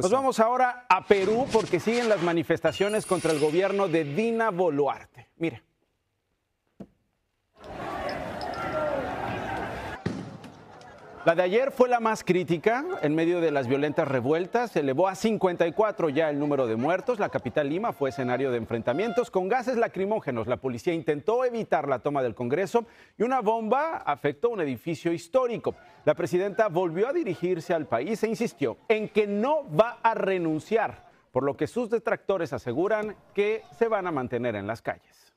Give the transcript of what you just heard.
Nos vamos ahora a Perú porque siguen las manifestaciones contra el gobierno de Dina Boluarte. Mire. La de ayer fue la más crítica. En medio de las violentas revueltas se elevó a 54 ya el número de muertos. La capital Lima fue escenario de enfrentamientos con gases lacrimógenos. La policía intentó evitar la toma del Congreso y una bomba afectó un edificio histórico. La presidenta volvió a dirigirse al país e insistió en que no va a renunciar, por lo que sus detractores aseguran que se van a mantener en las calles.